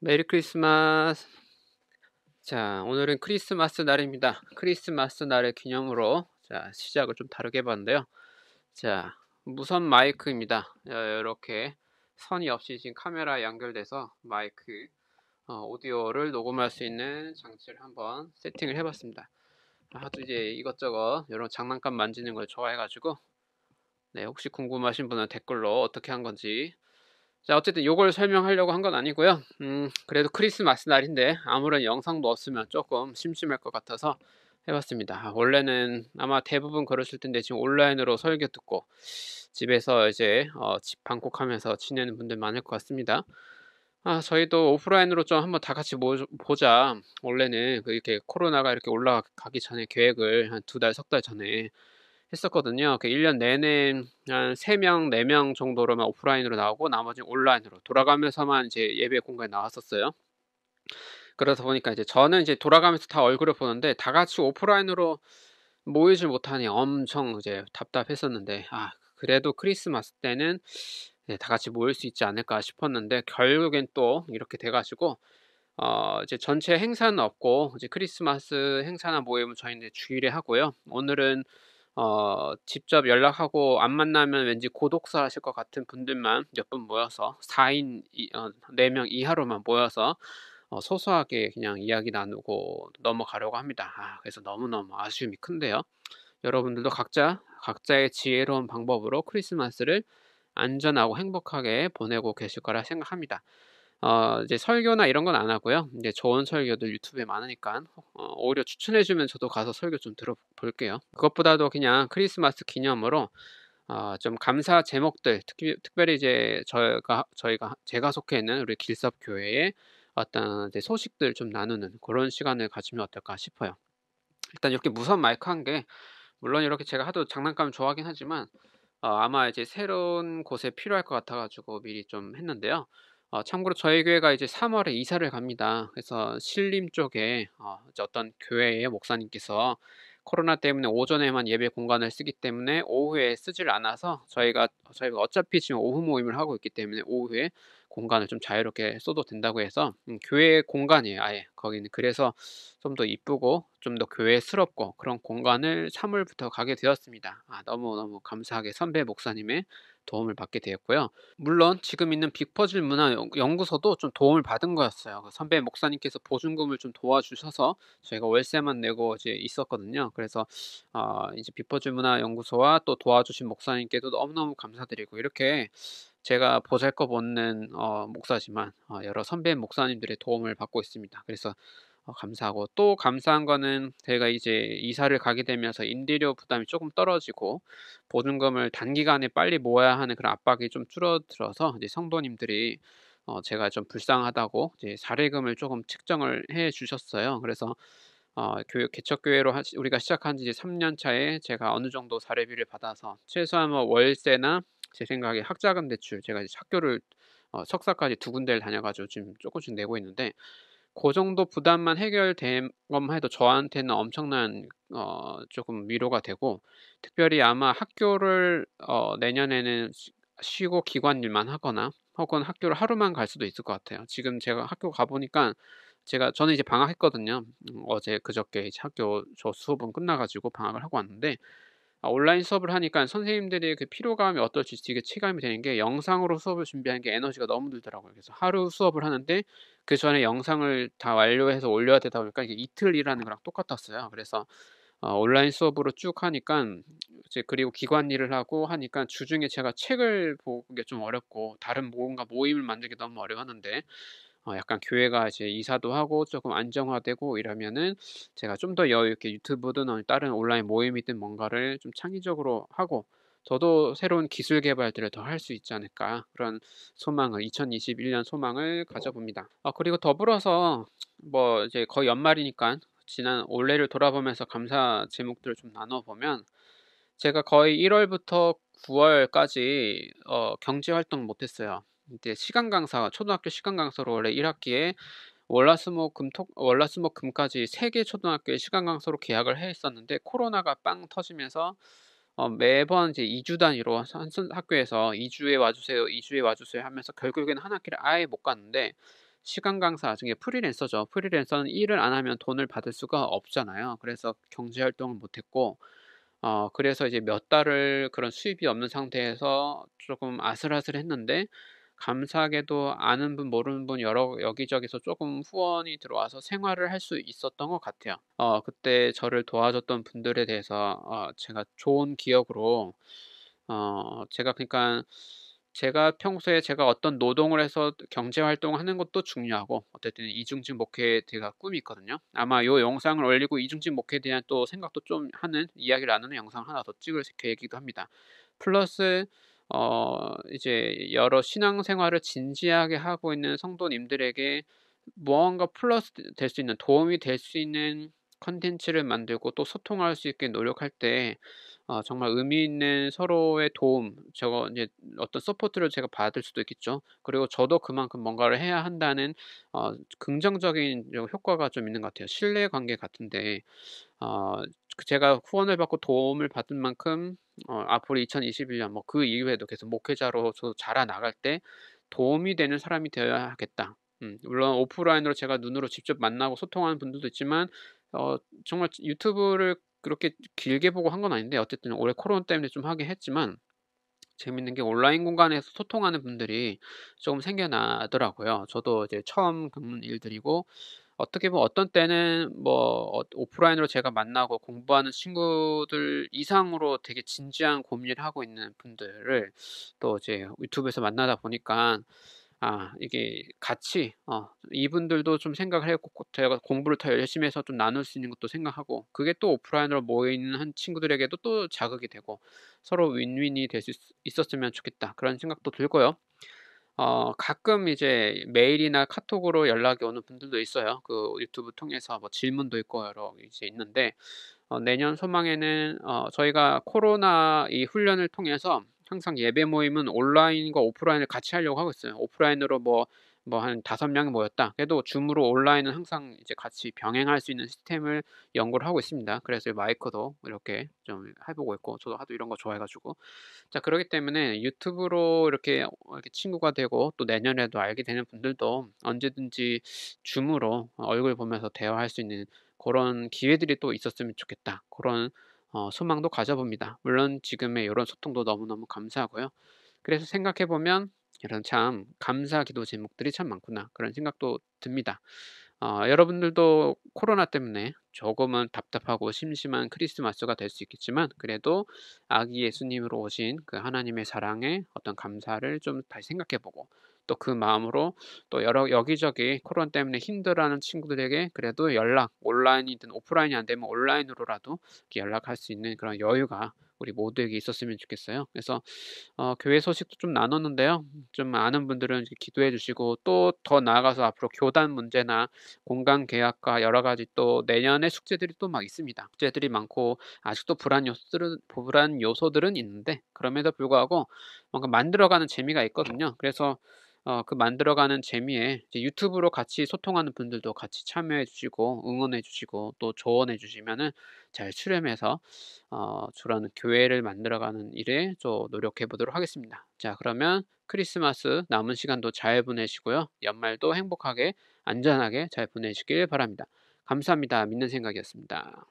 메리 크리스마스 자 오늘은 크리스마스 날입니다 크리스마스 날을 기념으로 자 시작을 좀 다르게 해 봤는데요 자 무선 마이크입니다 이렇게 어, 선이 없이 지금 카메라 연결돼서 마이크 어, 오디오를 녹음할 수 있는 장치를 한번 세팅을 해봤습니다 하도 이제 이것저것 이런 장난감 만지는 걸 좋아해가지고 네 혹시 궁금하신 분은 댓글로 어떻게 한 건지 자 어쨌든 요걸 설명하려고 한 건 아니고요 음 그래도 크리스마스 날인데 아무런 영상도 없으면 조금 심심할 것 같아서 해봤습니다 아, 원래는 아마 대부분 그러실 텐데 지금 온라인으로 설교 듣고 집에서 이제 어, 집 방콕하면서 지내는 분들 많을 것 같습니다 아, 저희도 오프라인으로 좀 한번 다 같이 모, 보자. 원래는 그 이렇게 코로나가 이렇게 올라가기 전에 계획을 한 두 달, 석 달 전에 했었거든요. 그 1년 내내 한 3명, 4명 정도로만 오프라인으로 나오고 나머지 온라인으로 돌아가면서만 이제 예배 공간에 나왔었어요. 그러다 보니까 이제 저는 이제 돌아가면서 다 얼굴을 보는데 다 같이 오프라인으로 모이지 못하니 엄청 이제 답답했었는데 아 그래도 크리스마스 때는 네, 다 같이 모일 수 있지 않을까 싶었는데 결국엔 또 이렇게 돼가지고 어 이제 전체 행사는 없고 이제 크리스마스 행사나 모임은 저희는 주일에 하고요 오늘은 어, 직접 연락하고 안 만나면 왠지 고독사 하실 것 같은 분들만 몇 분 모여서 4인, 어, 4명 이하로만 모여서 어, 소소하게 그냥 이야기 나누고 넘어가려고 합니다. 아, 그래서 너무너무 아쉬움이 큰데요. 여러분들도 각자, 각자의 지혜로운 방법으로 크리스마스를 안전하고 행복하게 보내고 계실 거라 생각합니다. 어, 이제 설교나 이런 건 안 하고요. 이제 좋은 설교들 유튜브에 많으니까 어, 오히려 추천해주면 저도 가서 설교 좀 들어볼게요. 그것보다도 그냥 크리스마스 기념으로 어, 좀 감사 제목들 특히, 특별히 이제 저희가 저희가 제가 속해 있는 우리 길섭 교회의 어떤 소식들 좀 나누는 그런 시간을 가지면 어떨까 싶어요. 일단 이렇게 무선 마이크 한 게 물론 이렇게 제가 하도 장난감 좋아하긴 하지만 어, 아마 이제 새로운 곳에 필요할 것 같아가지고 미리 좀 했는데요. 어, 참고로 저희 교회가 이제 3월에 이사를 갑니다. 그래서 신림 쪽에 어, 이제 어떤 교회의 목사님께서 코로나 때문에 오전에만 예배 공간을 쓰기 때문에 오후에 쓰질 않아서 저희가 저희가 어차피 지금 오후 모임을 하고 있기 때문에 오후에 공간을 좀 자유롭게 써도 된다고 해서 음, 교회 공간이에요. 아예 거기는 그래서 좀 더 이쁘고 좀 더 교회스럽고 그런 공간을 3월부터 가게 되었습니다. 아, 너무너무 감사하게 선배 목사님의 도움을 받게 되었고요. 물론 지금 있는 빅퍼즐 문화 연구소도 좀 도움을 받은 거였어요. 그 선배 목사님께서 보증금을 좀 도와주셔서 저희가 월세만 내고 이제 있었거든요. 그래서 어, 이제 빅퍼즐 문화 연구소와 또 도와주신 목사님께도 너무너무 감사드리고 이렇게 제가 보살것없는 어, 목사지만 어, 여러 선배 목사님들의 도움을 받고 있습니다. 그래서 어, 감사하고 또 감사한 거는 제가 이제 이사를 가게 되면서 임대료 부담이 조금 떨어지고 보증금을 단기간에 빨리 모아야 하는 그런 압박이 좀 줄어들어서 이제 성도님들이 어, 제가 좀 불쌍하다고 이제 사례금을 조금 측정을 해 주셨어요. 그래서 어, 교육 개척 교회로 하시, 우리가 시작한 지 이제 3년 차에 제가 어느 정도 사례비를 받아서 최소한 뭐 월세나 제 생각에 학자금 대출 제가 이제 학교를 어, 석사까지 두 군데를 다녀가지고 지금 조금씩 내고 있는데 그 정도 부담만 해결된 것만 해도 저한테는 엄청난 어, 조금 위로가 되고 특별히 아마 학교를 어, 내년에는 쉬고 기관 일만 하거나 혹은 학교를 하루만 갈 수도 있을 것 같아요. 지금 제가 학교 가보니까 제가 저는 이제 방학했거든요. 음, 어제 그저께 학교 저 수업은 끝나가지고 방학을 하고 왔는데 아, 온라인 수업을 하니까 선생님들의그 피로감이 어떨지 되게 체감이 되는 게 영상으로 수업을 준비하는 게 에너지가 너무 들더라고요. 그래서 하루 수업을 하는데 그 전에 영상을 다 완료해서 올려야 되다 보니까 이게 이틀 일하는 거랑 똑같았어요. 그래서 어, 온라인 수업으로 쭉 하니까 이제 그리고 기관 일을 하고 하니까 주중에 제가 책을 보기 좀 어렵고 다른 뭔가 모임을 만들기 너무 어려웠는데 어 약간 교회가 이제 이사도 하고 조금 안정화되고 이러면은 제가 좀 더 여유 있게 유튜브든 다른 온라인 모임이든 뭔가를 좀 창의적으로 하고 저도 새로운 기술 개발들을 더 할 수 있지 않을까 그런 소망을 2021년 소망을 가져봅니다. 아 그리고 더불어서 뭐 이제 거의 연말이니까 지난 올해를 돌아보면서 감사 제목들을 좀 나눠보면 제가 거의 1월부터 9월까지 어, 경제 활동 못했어요. 이제 시간 강사 초등학교 시간 강사로 원래 1학기에 월라스목 금토 월라스목 금까지 세 개 초등학교에 시간 강사로 계약을 해 있었는데 코로나가 빵 터지면서 어, 매번 이제 2주 단위로 한 학교에서 2주에 와주세요, 2주에 와주세요 하면서 결국에는 한 학기를 아예 못 갔는데 시간 강사, 중에 프리랜서죠. 프리랜서는 일을 안 하면 돈을 받을 수가 없잖아요. 그래서 경제 활동을 못했고, 어, 그래서 이제 몇 달을 그런 수입이 없는 상태에서 조금 아슬아슬했는데 감사하게도 아는 분 모르는 분 여러 여기저기서 조금 후원이 들어와서 생활을 할 수 있었던 것 같아요. 어, 그때 저를 도와줬던 분들에 대해서 어, 제가 좋은 기억으로 어, 제가 그러니까 제가 평소에 제가 어떤 노동을 해서 경제 활동하는 것도 중요하고 어쨌든 이중직 목회에 제가 꿈이 있거든요. 아마 요 영상을 올리고 이중직 목회에 대한 또 생각도 좀 하는 이야기를 나누는 영상 하나 더 찍을 계획이기도 합니다. 플러스 어, 이제 여러 신앙생활을 진지하게 하고 있는 성도님들에게 무언가 플러스 될 수 있는 도움이 될 수 있는 컨텐츠를 만들고 또 소통할 수 있게 노력할 때 어, 정말 의미 있는 서로의 도움, 저거 이제 어떤 서포트를 제가 받을 수도 있겠죠. 그리고 저도 그만큼 뭔가를 해야 한다는 어, 긍정적인 효과가 좀 있는 것 같아요. 신뢰 관계 같은데 어, 그 제가 후원을 받고 도움을 받은 만큼 어, 앞으로 2021년 뭐 그 이후에도 계속 목회자로서 자라 나갈 때 도움이 되는 사람이 되어야겠다. 하 음, 물론 오프라인으로 제가 눈으로 직접 만나고 소통하는 분들도 있지만 어, 정말 유튜브를 그렇게 길게 보고 한 건 아닌데 어쨌든 올해 코로나 때문에 좀 하긴 했지만 재밌는 게 온라인 공간에서 소통하는 분들이 조금 생겨나더라고요. 저도 이제 처음 겪는 일들이고 어떻게 보면 어떤 때는 뭐 어, 오프라인으로 제가 만나고 공부하는 친구들 이상으로 되게 진지한 고민을 하고 있는 분들을 또 이제 유튜브에서 만나다 보니까 아 이게 같이 어, 이분들도 좀 생각을 했고 제가 공부를 더 열심히 해서 좀 나눌 수 있는 것도 생각하고 그게 또 오프라인으로 모여있는한 친구들에게도 또 자극이 되고 서로 윈윈이 될 수 있었으면 좋겠다 그런 생각도 들고요. 어, 가끔 이제 메일이나 카톡으로 연락이 오는 분들도 있어요. 그 유튜브 통해서 뭐 질문도 있고 여러 이제 있는데 어, 내년 소망에는 어, 저희가 코로나 이 훈련을 통해서 항상 예배 모임은 온라인과 오프라인을 같이 하려고 하고 있어요. 오프라인으로 뭐 뭐 한 다섯 명이 모였다. 그래도 줌으로 온라인은 항상 이제 같이 병행할 수 있는 시스템을 연구를 하고 있습니다. 그래서 마이크도 이렇게 좀 해보고 있고 저도 하도 이런 거 좋아해가지고 자 그러기 때문에 유튜브로 이렇게 어, 이렇게 친구가 되고 또 내년에도 알게 되는 분들도 언제든지 줌으로 얼굴 보면서 대화할 수 있는 그런 기회들이 또 있었으면 좋겠다. 그런 어, 소망도 가져봅니다. 물론 지금의 이런 소통도 너무너무 감사하고요. 그래서 생각해보면 이런 참 감사 기도 제목들이 참 많구나 그런 생각도 듭니다. 어, 여러분들도 코로나 때문에 조금은 답답하고 심심한 크리스마스가 될 수 있겠지만 그래도 아기 예수님으로 오신 그 하나님의 사랑에 어떤 감사를 좀 다시 생각해보고 또그 마음으로 또 여러 여기저기 코로나 때문에 힘들어하는 친구들에게 그래도 연락 온라인이든 오프라인이 안 되면 온라인으로라도 연락할 수 있는 그런 여유가 우리 모두에게 있었으면 좋겠어요. 그래서 어, 교회 소식도 좀 나눴는데요. 좀 아는 분들은 기도해 주시고 또 더 나아가서 앞으로 교단 문제나 공간 계약과 여러 가지 또 내년에 숙제들이 또 막 있습니다. 숙제들이 많고 아직도 불안 요소들은 불안 요소들은 있는데 그럼에도 불구하고 뭔가 만들어가는 재미가 있거든요. 그래서 어, 그 만들어가는 재미에 유튜브로 같이 소통하는 분들도 같이 참여해 주시고 응원해 주시고 또 조언해 주시면은 잘출연해서 어, 주라는 교회를 만들어가는 일에 좀 노력해 보도록 하겠습니다. 자 그러면 크리스마스 남은 시간도 잘 보내시고요. 연말도 행복하게 안전하게 잘 보내시길 바랍니다. 감사합니다. 믿는 생각이었습니다.